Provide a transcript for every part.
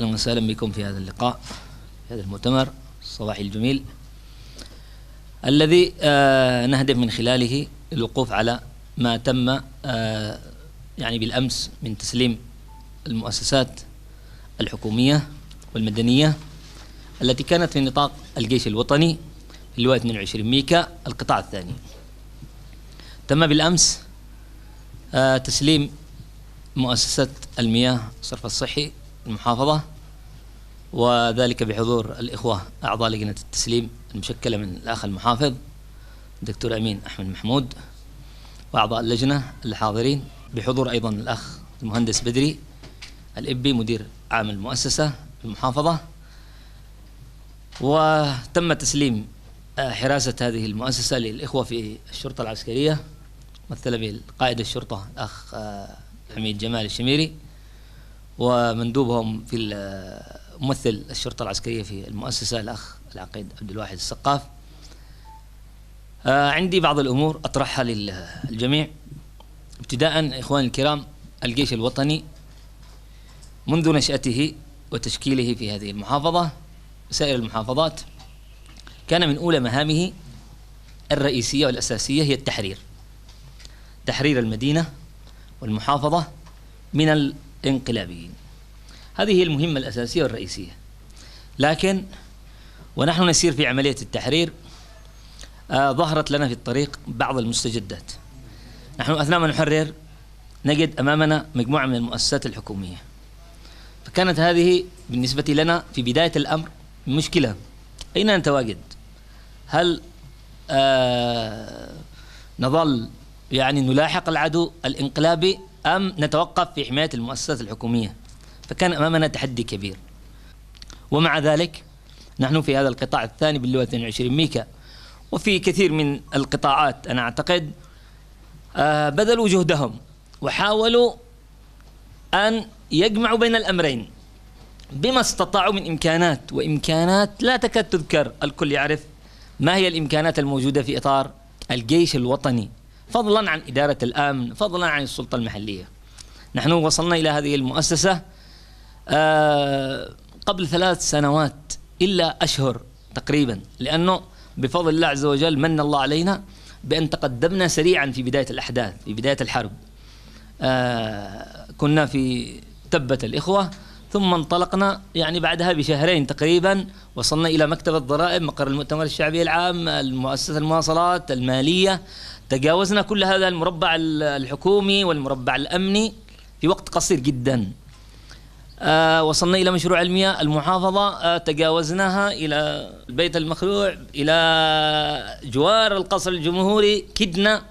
أهلا وسهلا بكم في هذا اللقاء في هذا المؤتمر الصباحي الجميل الذي آه، نهدف من خلاله الوقوف على ما تم آه، يعني بالأمس من تسليم المؤسسات الحكومية والمدنية التي كانت في نطاق الجيش الوطني في اللواء 22 ميكا القطاع الثاني تم بالأمس آه، تسليم مؤسسة المياه الصرف الصحي المحافظة وذلك بحضور الإخوة أعضاء لجنة التسليم المشكلة من الأخ المحافظ دكتور أمين أحمد محمود وأعضاء اللجنة الحاضرين بحضور أيضا الأخ المهندس بدري الإبي مدير عام المؤسسة المحافظة وتم تسليم آه، حراسة هذه المؤسسة للإخوة في الشرطة العسكرية مثل بقائد الشرطة الأخ آه، حميد جمال الشميري ومندوبهم في ممثل الشرطة العسكرية في المؤسسة الأخ العقيد عبد الواحد السقاف آه، عندي بعض الأمور أطرحها للجميع ابتداء إخواني الكرام الجيش الوطني منذ نشأته وتشكيله في هذه المحافظة وسائر المحافظات كان من أولى مهامه الرئيسية والأساسية هي التحرير تحرير المدينة والمحافظة من انقلابيين هذه هي المهمة الأساسية والرئيسية لكن ونحن نسير في عملية التحرير آه ظهرت لنا في الطريق بعض المستجدات نحن أثناء ما نحرر نجد أمامنا مجموعة من المؤسسات الحكومية فكانت هذه بالنسبة لنا في بداية الأمر مشكلة أين نتواجد هل آه نظل يعني نلاحق العدو الانقلابي أم نتوقف في حماية المؤسسات الحكومية فكان أمامنا تحدي كبير ومع ذلك نحن في هذا القطاع الثاني باللواء 22 ميكا وفي كثير من القطاعات أنا أعتقد آه، بذلوا جهدهم وحاولوا أن يجمعوا بين الأمرين بما استطاعوا من إمكانات وإمكانات لا تكاد تذكر الكل يعرف ما هي الإمكانات الموجودة في إطار الجيش الوطني فضلا عن إدارة الأمن فضلا عن السلطة المحلية نحن وصلنا إلى هذه المؤسسة آه، قبل ثلاث سنوات إلا أشهر تقريبا لأنه بفضل الله عز وجل من الله علينا بأن تقدمنا سريعا في بداية الأحداث في بداية الحرب آه، كنا في تبة الإخوة ثم انطلقنا يعني بعدها بشهرين تقريبا وصلنا إلى مكتب الضرائب مقر المؤتمر الشعبي العام المؤسسة المواصلات المالية تجاوزنا كل هذا المربع الحكومي والمربع الأمني في وقت قصير جدا آه، وصلنا إلى مشروع المياه المحافظة آه، تجاوزناها إلى البيت المخلوع إلى جوار القصر الجمهوري كدنا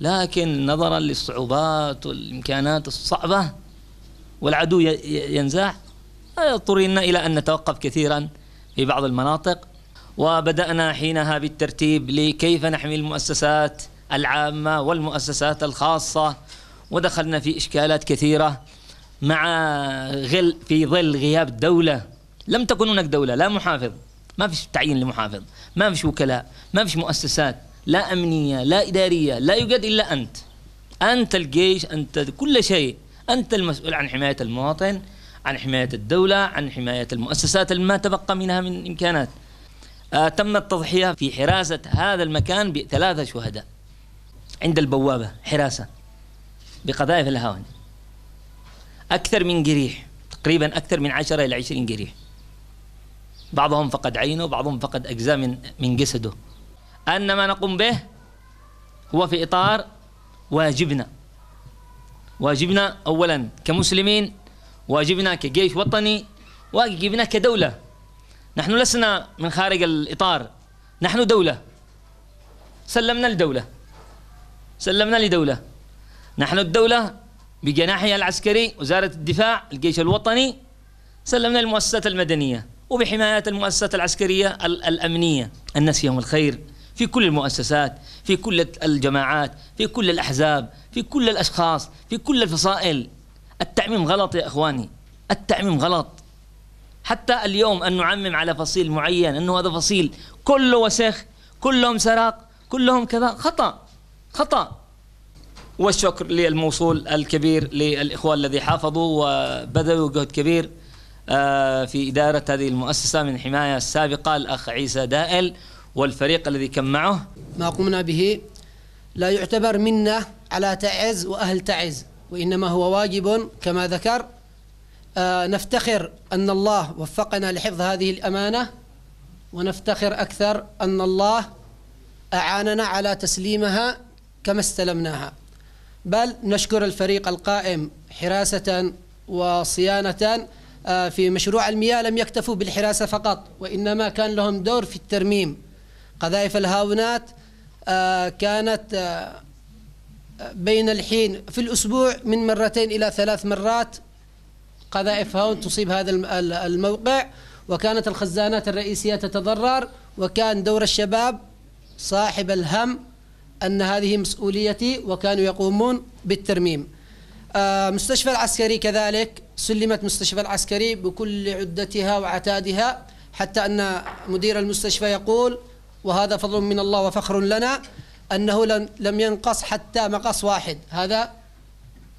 لكن نظرا للصعوبات والإمكانات الصعبة والعدو ينزاح اضطرينا آه، إلى أن نتوقف كثيرا في بعض المناطق وبدأنا حينها بالترتيب لكيف نحمي المؤسسات العامة والمؤسسات الخاصة ودخلنا في إشكالات كثيرة مع غل في ظل غياب دولة لم تكن هناك دولة لا محافظ ما فيش تعيين لمحافظ ما فيش وكلاء ما فيش مؤسسات لا أمنية لا إدارية لا يوجد إلا أنت أنت الجيش أنت كل شيء أنت المسؤول عن حماية المواطن عن حماية الدولة عن حماية المؤسسات اللي ما تبقى منها من إمكانات آه، تم التضحية في حراسة هذا المكان بثلاثة شهداء عند البوابة حراسة بقذائف الهاون أكثر من جريح تقريبا أكثر من 10 إلى 20 جريح بعضهم فقد عينه بعضهم فقد أجزاء من من جسده أن ما نقوم به هو في إطار واجبنا واجبنا أولا كمسلمين واجبنا كجيش وطني واجبنا كدولة نحن لسنا من خارج الإطار نحن دولة سلمنا لدولة سلمنا لدولة نحن الدولة بجناحها العسكري وزارة الدفاع الجيش الوطني سلمنا المؤسسات المدنية وبحماية المؤسسات العسكرية الأمنية الناس فيهم الخير في كل المؤسسات في كل الجماعات في كل الأحزاب في كل الأشخاص في كل الفصائل التعميم غلط يا إخواني التعميم غلط حتى اليوم أن نعمم على فصيل معين أنه هذا فصيل كله وسخ كلهم سراق كلهم كذا خطأ خطأ والشكر للموصول الكبير للإخوة الذي حافظوا وبذلوا جهد كبير آه، في إدارة هذه المؤسسة من حماية السابقة الأخ عيسى دائل والفريق الذي كان معه ما قمنا به لا يعتبر منا على تعز وأهل تعز وإنما هو واجب كما ذكر آه، نفتخر أن الله وفقنا لحفظ هذه الأمانة ونفتخر أكثر أن الله أعاننا على تسليمها كما استلمناها بل نشكر الفريق القائم حراسة وصيانة آه، في مشروع المياه لم يكتفوا بالحراسة فقط وإنما كان لهم دور في الترميم قذائف الهاونات آه، كانت بين الحين في الأسبوع من مرتين إلى ثلاث مرات قذائف هون تصيب هذا الموقع وكانت الخزانات الرئيسية تتضرر وكان دور الشباب صاحب الهم أن هذه مسؤوليتي وكانوا يقومون بالترميم آه، مستشفى العسكري كذلك سلمت مستشفى العسكري بكل عدتها وعتادها حتى أن مدير المستشفى يقول وهذا فضل من الله وفخر لنا أنه لم ينقص حتى مقص واحد هذا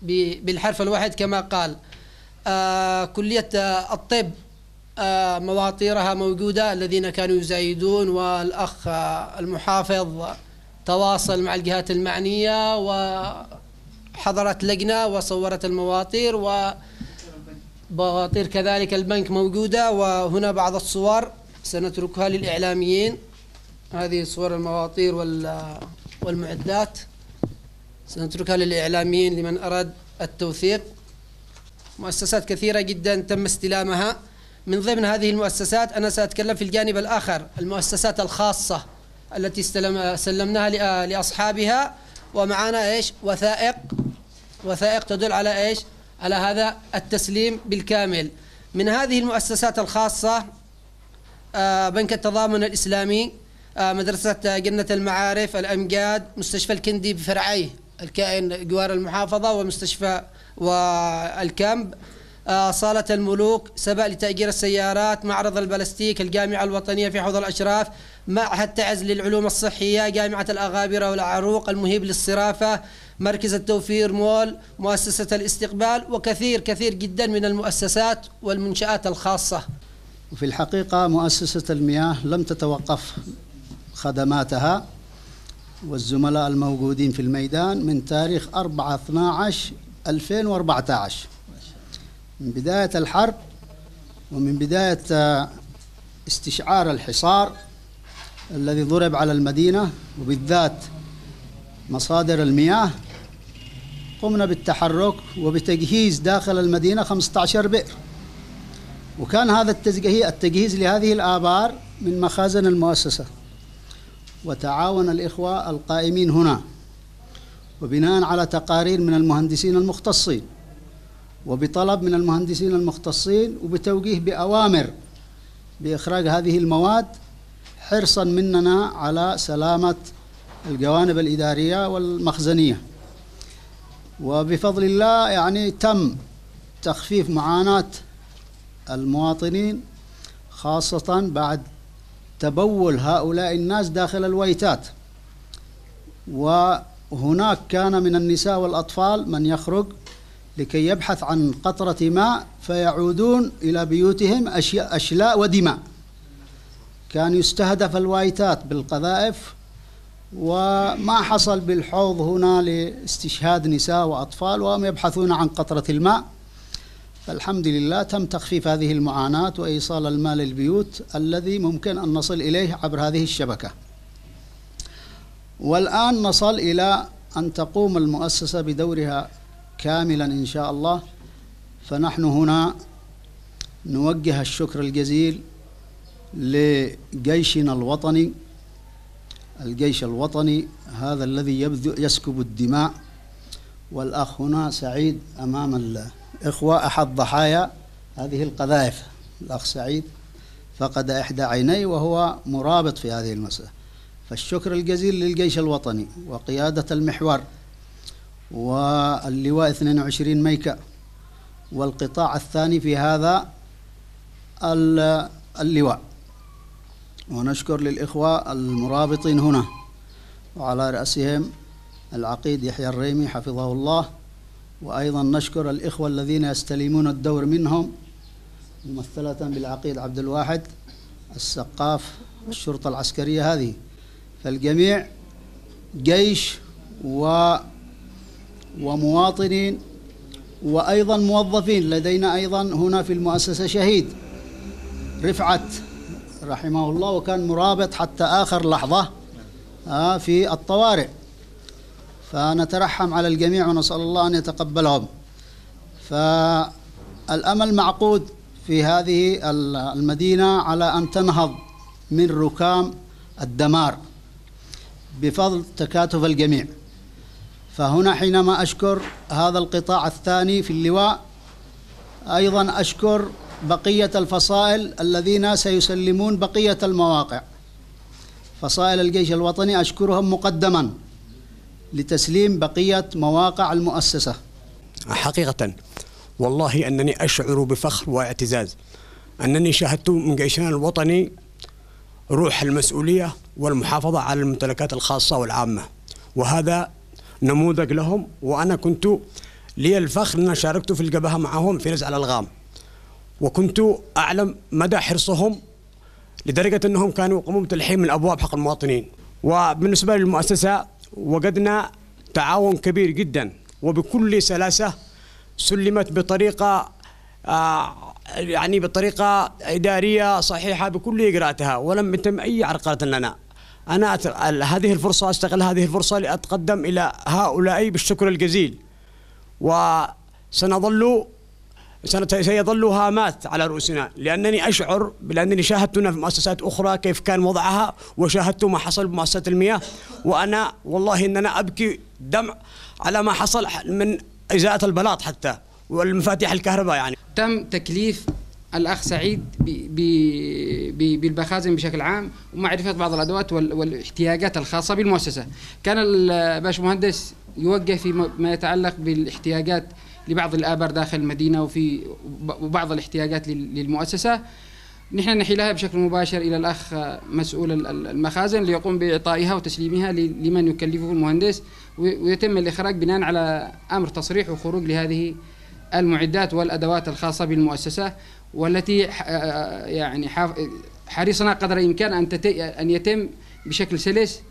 بالحرف الواحد كما قال آه، كلية آه، الطب آه، مواطيرها موجودة الذين كانوا يزايدون والأخ المحافظ تواصل مع الجهات المعنية وحضرت لجنة وصورت المواطير و بواطير كذلك البنك موجودة وهنا بعض الصور سنتركها للإعلاميين هذه صور المواطير والمعدات سنتركها للإعلاميين لمن أراد التوثيق مؤسسات كثيرة جدا تم استلامها من ضمن هذه المؤسسات أنا سأتكلم في الجانب الآخر المؤسسات الخاصة التي استلم سلمناها لأصحابها ومعانا إيش وثائق وثائق تدل على إيش على هذا التسليم بالكامل من هذه المؤسسات الخاصة آه، بنك التضامن الإسلامي آه، مدرسة جنة المعارف الأمجاد مستشفى الكندي بفرعيه الكائن جوار المحافظة ومستشفى والكامب آه، صالة الملوك سبأ لتأجير السيارات معرض البلاستيك الجامعة الوطنية في حوض الأشراف معهد تعز للعلوم الصحية جامعة الأغابرة والعروق المهيب للصرافة مركز التوفير مول مؤسسة الاستقبال وكثير كثير جدا من المؤسسات والمنشآت الخاصة وفي الحقيقة مؤسسة المياه لم تتوقف خدماتها والزملاء الموجودين في الميدان من تاريخ 4 12 2014 من بداية الحرب ومن بداية آه، استشعار الحصار الذي ضرب على المدينة وبالذات مصادر المياه قمنا بالتحرك وبتجهيز داخل المدينة 15 بئر وكان هذا التجهيز لهذه الآبار من مخازن المؤسسة وتعاون الإخوة القائمين هنا وبناء على تقارير من المهندسين المختصين وبطلب من المهندسين المختصين وبتوجيه بأوامر بإخراج هذه المواد حرصا مننا على سلامة الجوانب الإدارية والمخزنية وبفضل الله يعني تم تخفيف معاناة المواطنين خاصة بعد تبول هؤلاء الناس داخل الويتات وهناك كان من النساء والأطفال من يخرج لكي يبحث عن قطرة ماء فيعودون إلى بيوتهم أشلاء ودماء كان يستهدف الوايتات بالقذائف وما حصل بالحوض هنا لاستشهاد نساء وأطفال وهم يبحثون عن قطرة الماء فالحمد لله تم تخفيف هذه المعاناة وإيصال المال للبيوت الذي ممكن أن نصل إليه عبر هذه الشبكة والآن نصل إلى أن تقوم المؤسسة بدورها كاملا إن شاء الله فنحن هنا نوجه الشكر الجزيل لجيشنا الوطني الجيش الوطني هذا الذي يسكب الدماء والأخ هنا سعيد أمام الله إخوة أحد ضحايا هذه القذائف الأخ سعيد فقد إحدى عينيه وهو مرابط في هذه المسألة فالشكر الجزيل للجيش الوطني وقيادة المحور واللواء 22 ميكا والقطاع الثاني في هذا اللواء ونشكر للإخوة المرابطين هنا وعلى رأسهم العقيد يحيى الريمي حفظه الله وأيضا نشكر الإخوة الذين يستلمون الدور منهم ممثلة بالعقيد عبد الواحد السقاف الشرطة العسكرية هذه فالجميع جيش و ومواطنين وأيضا موظفين لدينا أيضا هنا في المؤسسة شهيد رفعت رحمه الله وكان مرابط حتى آخر لحظة آه، في الطوارئ فنترحم على الجميع ونسأل الله أن يتقبلهم فالأمل معقود في هذه المدينة على أن تنهض من ركام الدمار بفضل تكاتف الجميع فهنا حينما أشكر هذا القطاع الثاني في اللواء أيضا أشكر بقية الفصائل الذين سيسلمون بقية المواقع فصائل الجيش الوطني أشكرهم مقدما لتسليم بقية مواقع المؤسسة حقيقة والله أنني أشعر بفخر واعتزاز أنني شاهدت من جيشنا الوطني روح المسؤولية والمحافظة على الممتلكات الخاصة والعامة وهذا نموذج لهم وأنا كنت لي الفخر أن شاركت في الجبهة معهم في نزع الألغام وكنت أعلم مدى حرصهم لدرجة أنهم كانوا يقومون بتلحيم الأبواب حق المواطنين وبالنسبة للمؤسسة وجدنا تعاون كبير جدا وبكل سلاسة سلمت بطريقة آه، يعني بطريقة إدارية صحيحة بكل إجراءاتها ولم يتم أي عرقلة لنا أنا هذه الفرصة أستغل هذه الفرصة لأتقدم إلى هؤلاء بالشكر الجزيل وسنظل سيظل هامات على رؤوسنا لأنني أشعر لأنني شاهدتنا في مؤسسات أخرى كيف كان وضعها وشاهدت ما حصل بمؤسسة المياه وأنا والله إننا أبكي دمع على ما حصل من إزاءة البلاط حتى والمفاتيح الكهرباء يعني تم تكليف الأخ سعيد بالمخازن بشكل عام ومعرفة بعض الأدوات والاحتياجات الخاصة بالمؤسسة كان الباشمهندس يوجه فيما يتعلق بالاحتياجات لبعض الآبار داخل المدينة وفي وبعض الاحتياجات للمؤسسة نحن نحيلها بشكل مباشر إلى الأخ مسؤول المخازن ليقوم بإعطائها وتسليمها لمن يكلفه المهندس ويتم الإخراج بناء على أمر تصريح وخروج لهذه المعدات والأدوات الخاصة بالمؤسسة والتي يعني حريصنا قدر الإمكان أن يتم بشكل سلس